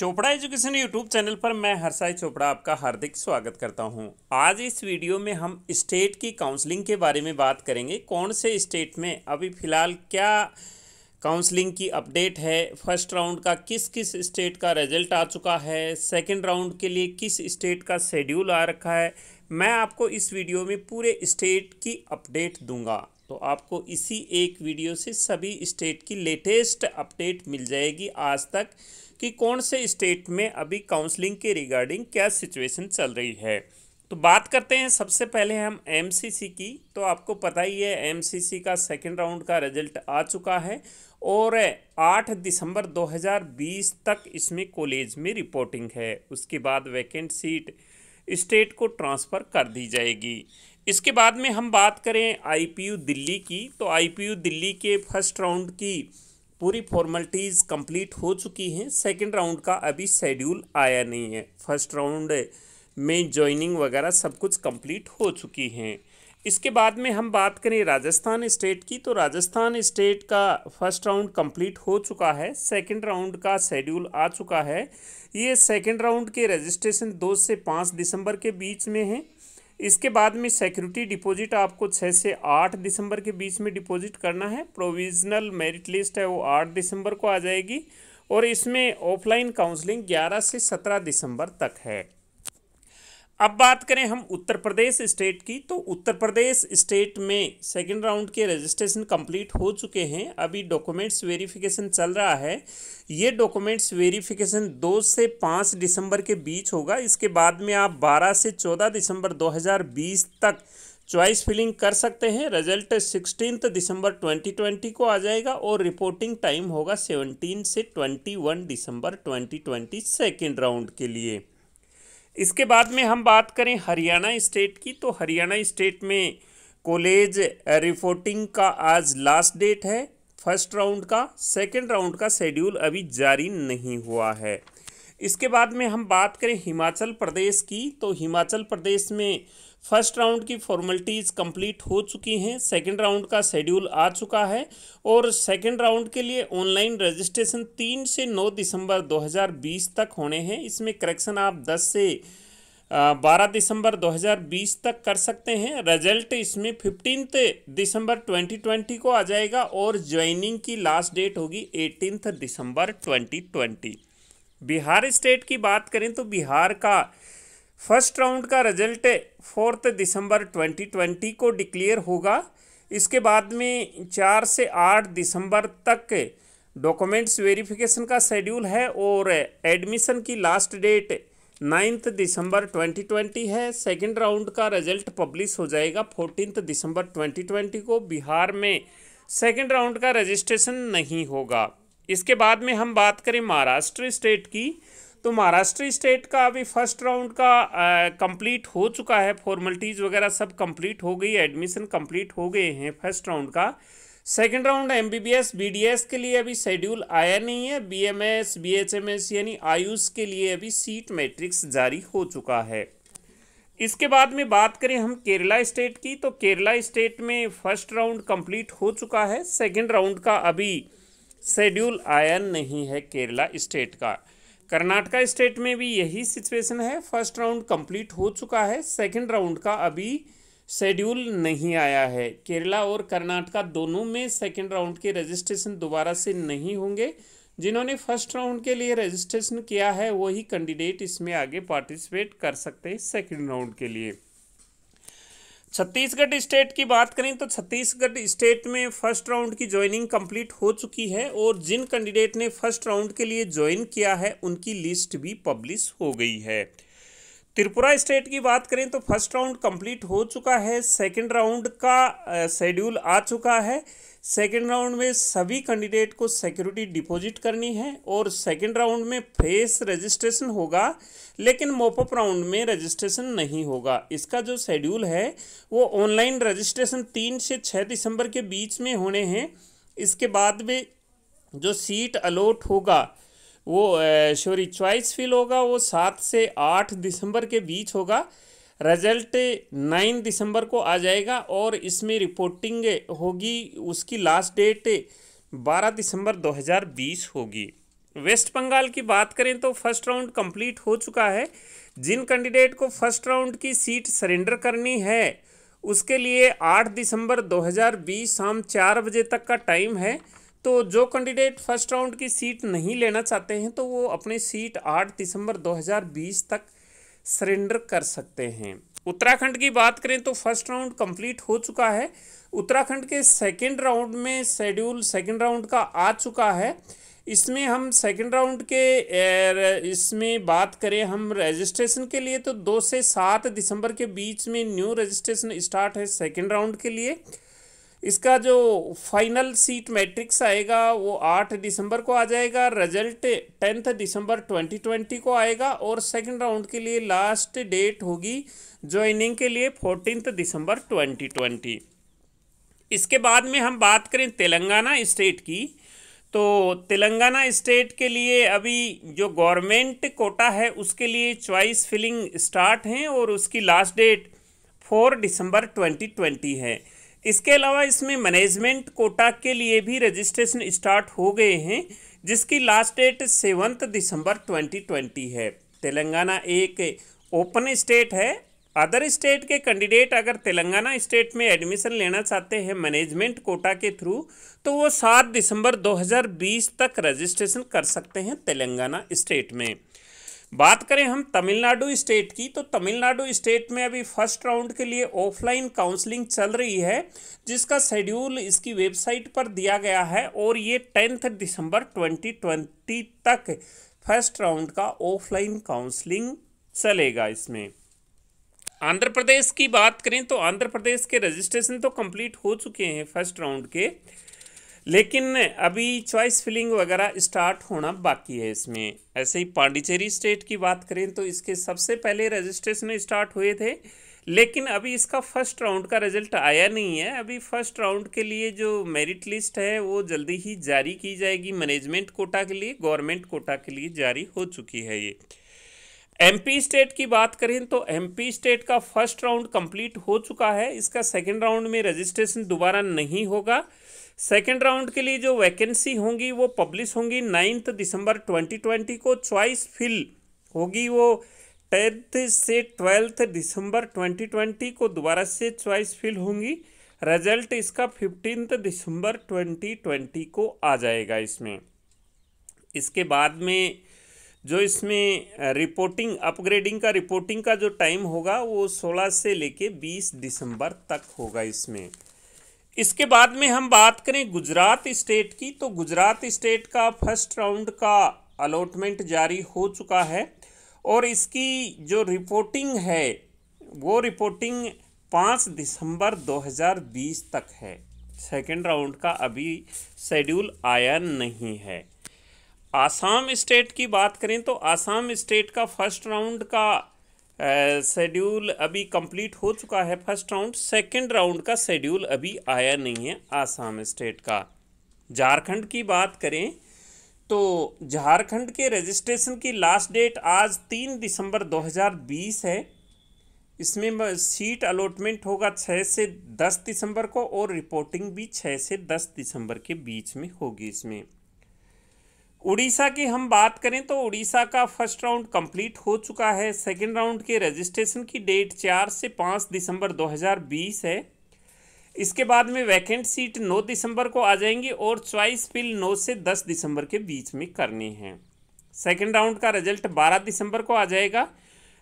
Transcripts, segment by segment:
Chopra education YouTube channel पर मैं हरसाई चोपड़ा आपका हार्दिक स्वागत करता हूं। आज इस वीडियो में हम स्टेट की काउंसलिंग के बारे में बात करेंगे कौन से स्टेट में अभी फ़िलहाल क्या काउंसलिंग की अपडेट है फर्स्ट राउंड का किस किस स्टेट का रिजल्ट आ चुका है सेकेंड राउंड के लिए किस स्टेट का शेड्यूल आ रखा है मैं आपको इस वीडियो में पूरे स्टेट की अपडेट दूंगा तो आपको इसी एक वीडियो से सभी स्टेट की लेटेस्ट अपडेट मिल जाएगी आज तक कि कौन से स्टेट में अभी काउंसलिंग के रिगार्डिंग क्या सिचुएशन चल रही है तो बात करते हैं सबसे पहले हम एमसीसी की तो आपको पता ही है एमसीसी का सेकेंड राउंड का रिजल्ट आ चुका है और 8 दिसंबर 2020 तक इसमें कॉलेज में रिपोर्टिंग है उसके बाद वैकेंट सीट स्टेट को ट्रांसफ़र कर दी जाएगी इसके बाद में हम बात करें आईपीयू दिल्ली की तो आईपीयू दिल्ली के फर्स्ट राउंड की पूरी फॉर्मेलिटीज़ कंप्लीट हो चुकी हैं सेकंड राउंड का अभी शेड्यूल आया नहीं है फर्स्ट राउंड में जॉइनिंग वगैरह सब कुछ कंप्लीट हो चुकी हैं इसके बाद में हम बात करें राजस्थान स्टेट की तो राजस्थान स्टेट का फर्स्ट राउंड कंप्लीट हो चुका है सेकंड राउंड का शेड्यूल आ चुका है ये सेकंड राउंड के रजिस्ट्रेशन दो से पाँच दिसंबर के बीच में है इसके बाद में सिक्योरिटी डिपॉजिट आपको छः से आठ दिसंबर के बीच में डिपॉजिट करना है प्रोविजनल मेरिट लिस्ट है वो आठ दिसंबर को आ जाएगी और इसमें ऑफलाइन काउंसलिंग ग्यारह से सत्रह दिसंबर तक है अब बात करें हम उत्तर प्रदेश स्टेट की तो उत्तर प्रदेश स्टेट में सेकेंड राउंड के रजिस्ट्रेशन कंप्लीट हो चुके हैं अभी डॉक्यूमेंट्स वेरिफिकेशन चल रहा है ये डॉक्यूमेंट्स वेरिफिकेशन दो से पाँच दिसंबर के बीच होगा इसके बाद में आप बारह से चौदह दिसंबर 2020 तक चॉइस फिलिंग कर सकते हैं रिजल्ट सिक्सटीन दिसंबर 2020 को आ जाएगा और रिपोर्टिंग टाइम होगा 17 से 21 दिसंबर 2020 सेकेंड राउंड के लिए इसके बाद में हम बात करें हरियाणा स्टेट की तो हरियाणा स्टेट में कॉलेज रिपोर्टिंग का आज लास्ट डेट है फर्स्ट राउंड का सेकंड राउंड का शेड्यूल अभी जारी नहीं हुआ है इसके बाद में हम बात करें हिमाचल प्रदेश की तो हिमाचल प्रदेश में फर्स्ट राउंड की फॉर्मेलिटीज़ कंप्लीट हो चुकी हैं सेकंड राउंड का शेड्यूल आ चुका है और सेकंड राउंड के लिए ऑनलाइन रजिस्ट्रेशन तीन से नौ दिसंबर 2020 तक होने हैं इसमें करेक्शन आप 10 से बारह दिसंबर 2020 तक कर सकते हैं रिजल्ट इसमें फिफ्टीनथ दिसंबर 2020 को आ जाएगा और ज्वाइनिंग की लास्ट डेट होगी eighteenth December twenty Bihar state की बात करें तो बिहार का फर्स्ट राउंड का रिजल्ट फोर्थ दिसंबर 2020 को डिक्लेयर होगा इसके बाद में चार से आठ दिसंबर तक डॉक्यूमेंट्स वेरिफिकेशन का शेड्यूल है और एडमिशन की लास्ट डेट नाइन्थ दिसंबर 2020 है सेकंड राउंड का रिजल्ट पब्लिश हो जाएगा फोर्टीन दिसंबर 2020 को बिहार में सेकंड राउंड का रजिस्ट्रेशन नहीं होगा इसके बाद में हम बात करें महाराष्ट्र स्टेट की तो महाराष्ट्र स्टेट का अभी फर्स्ट राउंड का कंप्लीट हो चुका है फॉर्मेलिटीज़ वगैरह सब कंप्लीट हो गई एडमिशन कंप्लीट हो गए हैं फर्स्ट राउंड का second round M B B S B D S के लिए अभी शेड्यूल आया नहीं है B M S B H M S यानी आयुष के लिए अभी सीट मैट्रिक्स जारी हो चुका है इसके बाद में बात करें हम केरला स्टेट की तो केरला स्टेट में फर्स्ट राउंड कंप्लीट हो चुका है सेकेंड राउंड का अभी शेड्यूल आयन नहीं है केरला स्टेट का कर्नाटका स्टेट में भी यही सिचुएशन है फर्स्ट राउंड कंप्लीट हो चुका है सेकंड राउंड का अभी शेड्यूल नहीं आया है केरला और कर्नाटका दोनों में सेकंड राउंड के रजिस्ट्रेशन दोबारा से नहीं होंगे जिन्होंने फर्स्ट राउंड के लिए रजिस्ट्रेशन किया है वही कैंडिडेट इसमें आगे पार्टिसिपेट कर सकते हैं सेकेंड राउंड के लिए छत्तीसगढ़ स्टेट की बात करें तो छत्तीसगढ़ स्टेट में फर्स्ट राउंड की ज्वाइनिंग कंप्लीट हो चुकी है और जिन कैंडिडेट ने फर्स्ट राउंड के लिए ज्वाइन किया है उनकी लिस्ट भी पब्लिश हो गई है त्रिपुरा स्टेट की बात करें तो फर्स्ट राउंड कंप्लीट हो चुका है सेकंड राउंड का शेड्यूल आ चुका है सेकंड राउंड में सभी कैंडिडेट को सिक्योरिटी डिपॉजिट करनी है और सेकंड राउंड में फेस रजिस्ट्रेशन होगा लेकिन मोपअप राउंड में रजिस्ट्रेशन नहीं होगा इसका जो शेड्यूल है वो ऑनलाइन रजिस्ट्रेशन तीन से छः दिसंबर के बीच में होने हैं इसके बाद में जो सीट अलॉट होगा वो सॉरी चॉइस फिल होगा वो सात से आठ दिसंबर के बीच होगा रिजल्ट नाइन दिसंबर को आ जाएगा और इसमें रिपोर्टिंग होगी उसकी लास्ट डेट बारह दिसंबर 2020 होगी वेस्ट बंगाल की बात करें तो फर्स्ट राउंड कंप्लीट हो चुका है जिन कैंडिडेट को फर्स्ट राउंड की सीट सरेंडर करनी है उसके लिए 8 दिसंबर 2020 शाम चार बजे तक का टाइम है तो जो कैंडिडेट फर्स्ट राउंड की सीट नहीं लेना चाहते हैं तो वो अपनी सीट 8 दिसंबर 2020 तक सरेंडर कर सकते हैं उत्तराखंड की बात करें तो फर्स्ट राउंड कंप्लीट हो चुका है उत्तराखंड के सेकंड राउंड में शेड्यूल सेकंड राउंड का आ चुका है इसमें हम सेकंड राउंड के इसमें बात करें हम रजिस्ट्रेशन के लिए तो दो से सात दिसंबर के बीच में न्यू रजिस्ट्रेशन स्टार्ट है सेकेंड राउंड के लिए इसका जो फाइनल सीट मैट्रिक्स आएगा वो आठ दिसंबर को आ जाएगा रिजल्ट टेंथ दिसंबर ट्वेंटी ट्वेंटी को आएगा और सेकंड राउंड के लिए लास्ट डेट होगी ज्वाइनिंग के लिए फोर्टीन दिसंबर ट्वेंटी ट्वेंटी इसके बाद में हम बात करें तेलंगाना स्टेट की तो तेलंगाना स्टेट के लिए अभी जो गवर्नमेंट कोटा है उसके लिए चॉइस फिलिंग स्टार्ट हैं और उसकी लास्ट डेट फोर दिसंबर ट्वेंटी ट्वेंटी है इसके अलावा इसमें मैनेजमेंट कोटा के लिए भी रजिस्ट्रेशन स्टार्ट हो गए हैं जिसकी लास्ट डेट सेवंथ दिसंबर 2020 है तेलंगाना एक ओपन स्टेट है अदर स्टेट के कैंडिडेट अगर तेलंगाना स्टेट में एडमिशन लेना चाहते हैं मैनेजमेंट कोटा के थ्रू तो वो सात दिसंबर 2020 तक रजिस्ट्रेशन कर सकते हैं तेलंगाना स्टेट में बात करें हम तमिलनाडु स्टेट की तो तमिलनाडु स्टेट में अभी फर्स्ट राउंड के लिए ऑफलाइन काउंसलिंग चल रही है जिसका शेड्यूल इसकी वेबसाइट पर दिया गया है और ये टेंथ दिसंबर 2020 तक फर्स्ट राउंड का ऑफलाइन काउंसलिंग चलेगा इसमें आंध्र प्रदेश की बात करें तो आंध्र प्रदेश के रजिस्ट्रेशन तो कंप्लीट हो चुके हैं फर्स्ट राउंड के लेकिन अभी चॉइस फिलिंग वगैरह स्टार्ट होना बाकी है इसमें ऐसे ही पांडिचेरी स्टेट की बात करें तो इसके सबसे पहले रजिस्ट्रेशन स्टार्ट हुए थे लेकिन अभी इसका फर्स्ट राउंड का रिजल्ट आया नहीं है अभी फर्स्ट राउंड के लिए जो मेरिट लिस्ट है वो जल्दी ही जारी की जाएगी मैनेजमेंट कोटा के लिए गवर्नमेंट कोटा के लिए जारी हो चुकी है ये एमपी स्टेट की बात करें तो एमपी स्टेट का फर्स्ट राउंड कंप्लीट हो चुका है इसका सेकंड राउंड में रजिस्ट्रेशन दोबारा नहीं होगा सेकेंड राउंड के लिए जो वैकेंसी होंगी वो पब्लिश होंगी नाइन्थ दिसंबर ट्वेंटी ट्वेंटी को च्वाइस फिल होगी वो टेंथ से ट्वेल्थ दिसंबर ट्वेंटी ट्वेंटी को दोबारा से च्वाइस फिल होंगी रिजल्ट इसका फिफ्टींथ दिसंबर ट्वेंटी ट्वेंटी को आ जाएगा इसमें इसके बाद में जो इसमें रिपोर्टिंग अपग्रेडिंग का रिपोर्टिंग का जो टाइम होगा वो सोलह से लेके बीस दिसंबर तक होगा इसमें इसके बाद में हम बात करें गुजरात स्टेट की तो गुजरात स्टेट का फर्स्ट राउंड का अलॉटमेंट जारी हो चुका है और इसकी जो रिपोर्टिंग है वो रिपोर्टिंग पाँच दिसंबर 2020 तक है सेकेंड राउंड का अभी शेड्यूल आया नहीं है आसाम स्टेट की बात करें तो आसाम स्टेट का फर्स्ट राउंड का शेड्यूल अभी कंप्लीट हो चुका है फर्स्ट राउंड सेकंड राउंड का शेड्यूल अभी आया नहीं है आसाम स्टेट का झारखंड की बात करें तो झारखंड के रजिस्ट्रेशन की लास्ट डेट आज तीन दिसंबर 2020 है इसमें सीट अलॉटमेंट होगा छः से दस दिसंबर को और रिपोर्टिंग भी छः से दस दिसंबर के बीच में होगी इसमें उड़ीसा की हम बात करें तो उड़ीसा का फर्स्ट राउंड कंप्लीट हो चुका है सेकेंड राउंड के रजिस्ट्रेशन की डेट चार से पाँच दिसंबर 2020 है इसके बाद में वैकेंट सीट 9 दिसंबर को आ जाएंगी और च्वाइस फिल 9 से 10 दिसंबर के बीच में करनी है सेकेंड राउंड का रिजल्ट 12 दिसंबर को आ जाएगा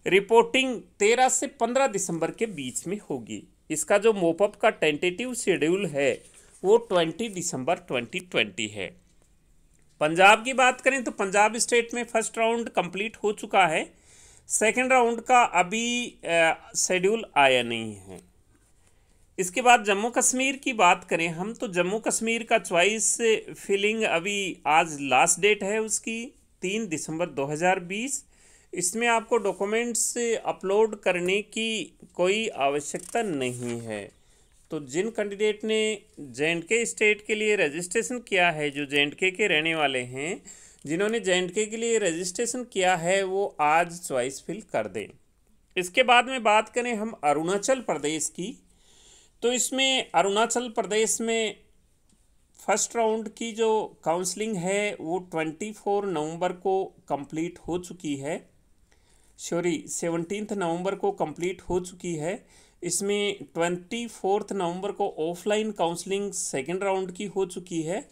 रिपोर्टिंग 13 से 15 दिसंबर के बीच में होगी इसका जो मोपअप का टेंटेटिव शेड्यूल है वो 20 दिसंबर 2020 है पंजाब की बात करें तो पंजाब स्टेट में फर्स्ट राउंड कंप्लीट हो चुका है सेकंड राउंड का अभी शेड्यूल आया नहीं है इसके बाद जम्मू कश्मीर की बात करें हम तो जम्मू कश्मीर का च्वाइस फिलिंग अभी आज लास्ट डेट है उसकी तीन दिसंबर 2020 इसमें आपको डॉक्यूमेंट्स अपलोड करने की कोई आवश्यकता नहीं है तो जिन कैंडिडेट ने जे के स्टेट के लिए रजिस्ट्रेशन किया है जो जे के, के रहने वाले हैं जिन्होंने जे के, के लिए रजिस्ट्रेशन किया है वो आज च्वाइस फिल कर दें इसके बाद में बात करें हम अरुणाचल प्रदेश की तो इसमें अरुणाचल प्रदेश में फर्स्ट राउंड की जो काउंसलिंग है वो ट्वेंटी फोर नवंबर को कंप्लीट हो चुकी है सॉरी सेवनटीन्थ नवंबर को कंप्लीट हो चुकी है इसमें ट्वेंटी फोर्थ नवंबर को ऑफलाइन काउंसलिंग सेकेंड राउंड की हो चुकी है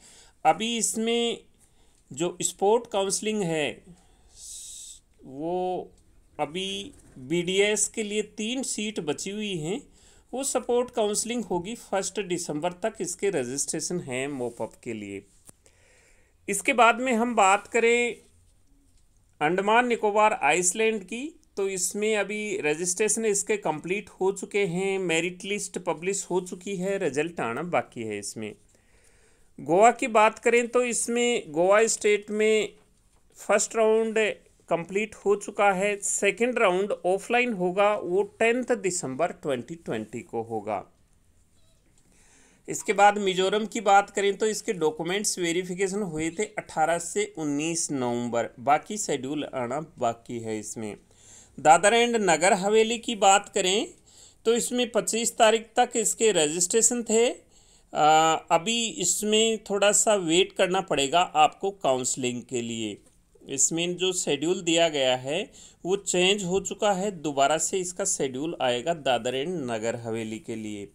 अभी इसमें जो स्पोर्ट काउंसलिंग है वो अभी बीडीएस के लिए तीन सीट बची हुई हैं वो सपोर्ट काउंसलिंग होगी फर्स्ट दिसंबर तक इसके रजिस्ट्रेशन है मोपअप के लिए इसके बाद में हम बात करें अंडमान निकोबार आइसलैंड की तो इसमें अभी रजिस्ट्रेशन इसके कंप्लीट हो चुके हैं मेरिट लिस्ट पब्लिश हो चुकी है रिजल्ट आना बाकी है इसमें गोवा की बात करें तो इसमें गोवा स्टेट में फर्स्ट राउंड कंप्लीट हो चुका है सेकंड राउंड ऑफलाइन होगा वो टेंथ दिसंबर 2020 को होगा इसके बाद मिजोरम की बात करें तो इसके डॉक्यूमेंट्स वेरिफिकेशन हुए थे 18 से 19 नवंबर बाकी शेड्यूल आना बाकी है इसमें दादर एंड नगर हवेली की बात करें तो इसमें पच्चीस तारीख तक इसके रजिस्ट्रेशन थे आ, अभी इसमें थोड़ा सा वेट करना पड़ेगा आपको काउंसलिंग के लिए इसमें जो शेड्यूल दिया गया है वो चेंज हो चुका है दोबारा से इसका शेड्यूल आएगा दादर एंड नगर हवेली के लिए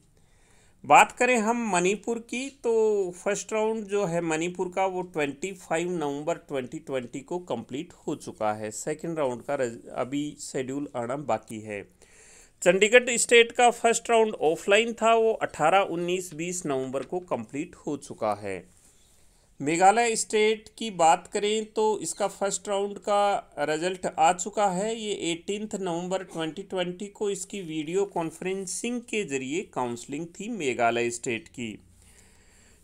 बात करें हम मणिपुर की तो फर्स्ट राउंड जो है मणिपुर का वो 25 नवंबर 2020 को कंप्लीट हो चुका है सेकंड राउंड का अभी शेड्यूल आना बाकी है चंडीगढ़ स्टेट का फर्स्ट राउंड ऑफलाइन था वो 18, 19, 20 नवंबर को कंप्लीट हो चुका है मेघालय स्टेट की बात करें तो इसका फर्स्ट राउंड का रिजल्ट आ चुका है ये एटीनथ नवंबर 2020 को इसकी वीडियो कॉन्फ्रेंसिंग के जरिए काउंसलिंग थी मेघालय स्टेट की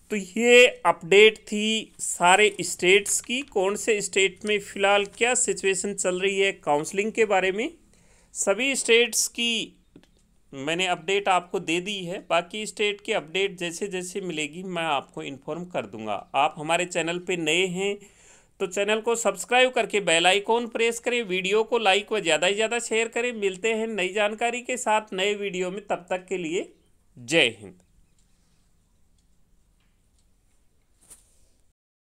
तो ये अपडेट थी सारे स्टेट्स की कौन से स्टेट में फ़िलहाल क्या सिचुएशन चल रही है काउंसलिंग के बारे में सभी स्टेट्स की मैंने अपडेट आपको दे दी है बाकी स्टेट की अपडेट जैसे जैसे मिलेगी मैं आपको इन्फॉर्म कर दूंगा आप हमारे चैनल पे नए हैं तो चैनल को सब्सक्राइब करके बेल आइकॉन प्रेस करें वीडियो को लाइक व ज़्यादा से ज़्यादा शेयर करें मिलते हैं नई जानकारी के साथ नए वीडियो में तब तक के लिए जय हिंद